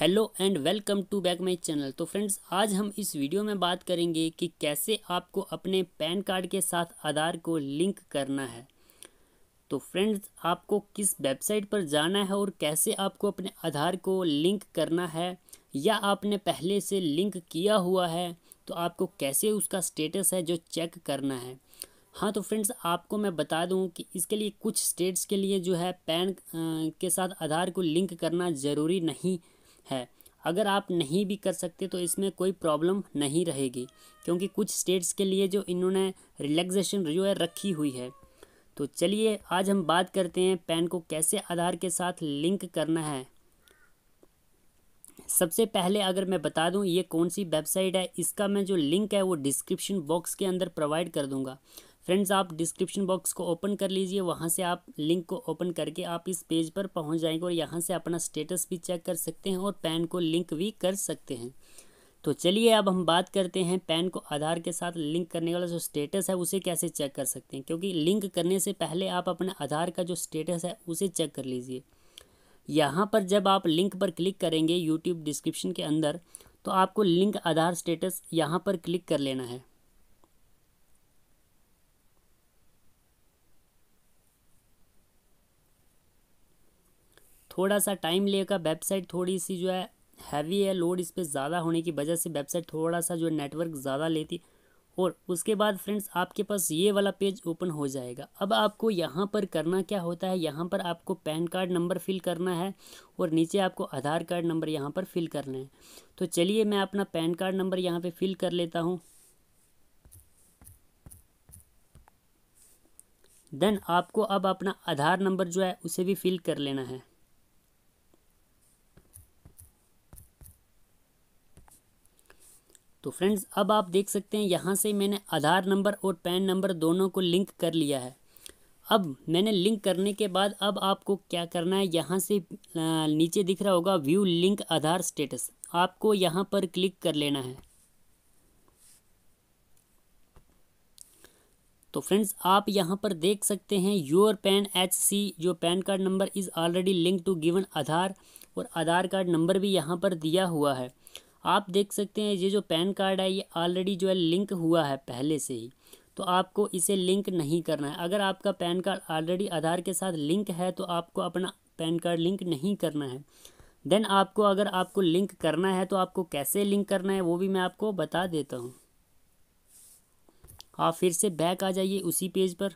hello and welcome to back my channel तो friends आज हम इस वीडियो में बात करेंगे कि कैसे आपको अपने पैन कार्ड के साथ आधार को लिंक करना है तो फ्रेंड्स आपको किस वेबसाइट पर जाना है और कैसे आपको अपने आधार को लिंक करना है या आपने पहले से लिंक किया हुआ है तो आपको कैसे उसका स्टेटस है जो चेक करना है हाँ तो फ्रेंड्स आपको मैं बता दूँ कि इसके लिए कुछ स्टेट्स के लिए जो है पैन के साथ आधार को लिंक करना ज़रूरी नहीं है है अगर आप नहीं भी कर सकते तो इसमें कोई प्रॉब्लम नहीं रहेगी क्योंकि कुछ स्टेट्स के लिए जो इन्होंने रिलैक्सेशन जो है रखी हुई है तो चलिए आज हम बात करते हैं पैन को कैसे आधार के साथ लिंक करना है सबसे पहले अगर मैं बता दूं ये कौन सी वेबसाइट है इसका मैं जो लिंक है वो डिस्क्रिप्शन बॉक्स के अंदर प्रोवाइड कर दूंगा फ्रेंड्स आप डिस्क्रिप्शन बॉक्स को ओपन कर लीजिए वहाँ से आप लिंक को ओपन करके आप इस पेज पर पहुँच जाएंगे और यहाँ से अपना स्टेटस भी चेक कर सकते हैं और पैन को लिंक भी कर सकते हैं तो चलिए अब हम बात करते हैं पैन को आधार के साथ लिंक करने वाला जो स्टेटस है उसे कैसे चेक कर सकते हैं क्योंकि लिंक करने से पहले आप अपने आधार का जो स्टेटस है उसे चेक कर लीजिए यहाँ पर जब आप लिंक पर क्लिक करेंगे यूट्यूब डिस्क्रिप्शन के अंदर तो आपको लिंक आधार स्टेटस यहाँ पर क्लिक कर लेना है थोड़ा सा टाइम लेगा वेबसाइट थोड़ी सी जो है हैवी है लोड इस पर ज़्यादा होने की वजह से वेबसाइट थोड़ा सा जो है नेटवर्क ज़्यादा लेती और उसके बाद फ्रेंड्स आपके पास ये वाला पेज ओपन हो जाएगा अब आपको यहाँ पर करना क्या होता है यहाँ पर आपको पैन कार्ड नंबर फिल करना है और नीचे आपको आधार कार्ड नंबर यहाँ पर फिल करना है तो चलिए मैं अपना पैन कार्ड नंबर यहाँ पर फिल कर लेता हूँ देन आपको अब अपना आधार नंबर जो है उसे भी फिल कर लेना है तो फ्रेंड्स अब आप देख सकते हैं यहाँ से मैंने आधार नंबर और पैन नंबर दोनों को लिंक कर लिया है अब मैंने लिंक करने के बाद अब आपको क्या करना है यहाँ से नीचे दिख रहा होगा व्यू लिंक आधार स्टेटस आपको यहाँ पर क्लिक कर लेना है तो फ्रेंड्स आप यहाँ पर देख सकते हैं योर पैन एच सी जो PAN card number is already link to given Aadhaar और आधार कार्ड नंबर भी यहाँ पर दिया हुआ है आप देख सकते हैं ये जो पैन कार्ड है ये ऑलरेडी जो है लिंक हुआ है पहले से ही तो आपको इसे लिंक नहीं करना है अगर आपका पैन कार्ड ऑलरेडी आधार के साथ लिंक है तो आपको अपना पैन कार्ड लिंक नहीं करना है देन आपको अगर आपको लिंक करना है तो आपको कैसे लिंक करना है वो भी मैं आपको बता देता हूँ आप फिर से बैक आ जाइए उसी पेज पर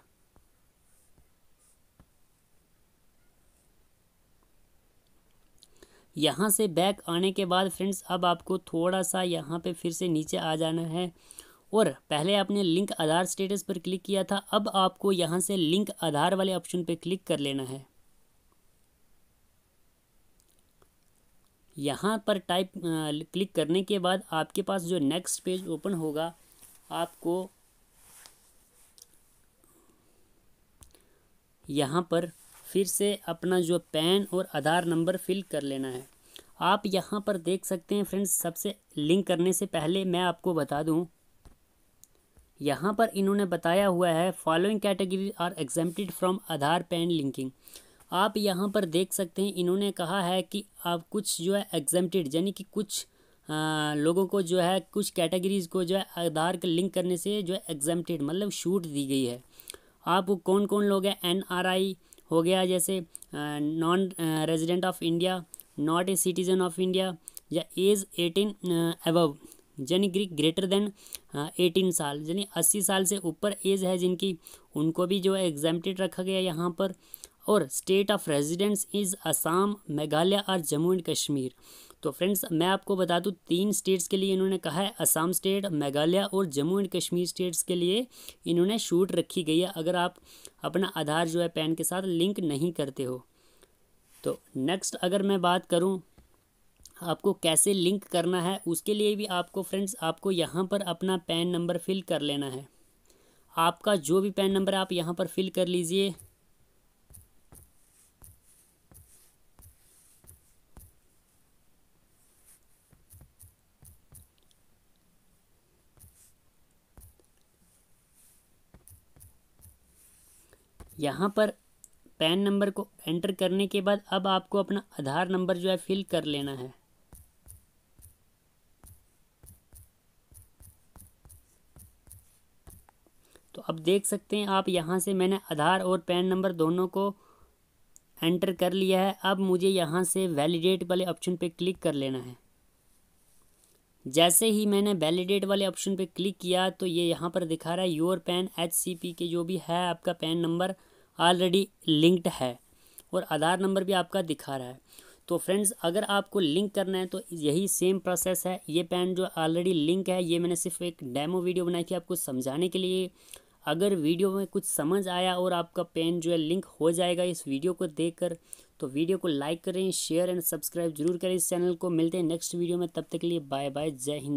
यहाँ से बैक आने के बाद फ्रेंड्स अब आपको थोड़ा सा यहाँ पे फिर से नीचे आ जाना है और पहले आपने लिंक आधार स्टेटस पर क्लिक किया था अब आपको यहाँ से लिंक आधार वाले ऑप्शन पे क्लिक कर लेना है यहाँ पर टाइप क्लिक करने के बाद आपके पास जो नेक्स्ट पेज ओपन होगा आपको यहाँ पर फिर से अपना जो पैन और आधार नंबर फिल कर लेना है आप यहाँ पर देख सकते हैं फ्रेंड्स सबसे लिंक करने से पहले मैं आपको बता दूँ यहाँ पर इन्होंने बताया हुआ है following category are exempted from Aadhaar PAN linking आप यहाँ पर देख सकते हैं इन्होंने कहा है कि आप कुछ जो है एग्जेम्प्टेड यानी कि कुछ आ, लोगों को जो है कुछ कैटेगरीज़ को जो है आधार का लिंक करने से जो है एग्जेम्प्टेड मतलब छूट दी गई है आप कौन कौन लोग हैं एन आर आई हो गया जैसे non resident of India not a citizen of India या एज एटीन एबव यानी ग्री ग्रेटर देन एटीन साल यानी अस्सी साल से ऊपर एज है जिनकी उनको भी जो है एग्जामटेड रखा गया यहाँ पर और state of residence is Assam Meghalaya और जम्मू एंड कश्मीर तो फ्रेंड्स मैं आपको बता दूँ तीन स्टेट्स के लिए इन्होंने कहा है असम स्टेट मेघालय और जम्मू एंड कश्मीर स्टेट्स के लिए इन्होंने शूट रखी गई है अगर आप अपना आधार जो है पैन के साथ लिंक नहीं करते हो तो नेक्स्ट अगर मैं बात करूँ आपको कैसे लिंक करना है उसके लिए भी आपको फ्रेंड्स आपको यहाँ पर अपना पैन नंबर फिल कर लेना है आपका जो भी पैन नंबर आप यहाँ पर फिल कर लीजिए यहाँ पर पैन नंबर को एंटर करने के बाद अब आपको अपना आधार नंबर जो है फिल कर लेना है तो अब देख सकते हैं आप यहाँ से मैंने आधार और पैन नंबर दोनों को एंटर कर लिया है अब मुझे यहाँ से वैलिडेट वाले ऑप्शन पे क्लिक कर लेना है जैसे ही मैंने वैलिडेट वाले ऑप्शन पे क्लिक किया तो ये यहाँ पर दिखा रहा है your PAN H C P के जो भी है आपका पैन नंबर ऑलरेडी लिंक्ड है और आधार नंबर भी आपका दिखा रहा है तो फ्रेंड्स अगर आपको लिंक करना है तो यही सेम प्रोसेस है ये पैन जो ऑलरेडी लिंक है ये मैंने सिर्फ एक डेमो वीडियो बनाई थी आपको समझाने के लिए अगर वीडियो में कुछ समझ आया और आपका पेन जो है लिंक हो जाएगा इस वीडियो को देखकर तो वीडियो को लाइक करें शेयर एंड सब्सक्राइब जरूर करें इस चैनल को मिलते हैं नेक्स्ट वीडियो में तब तक के लिए बाय बाय जय हिंद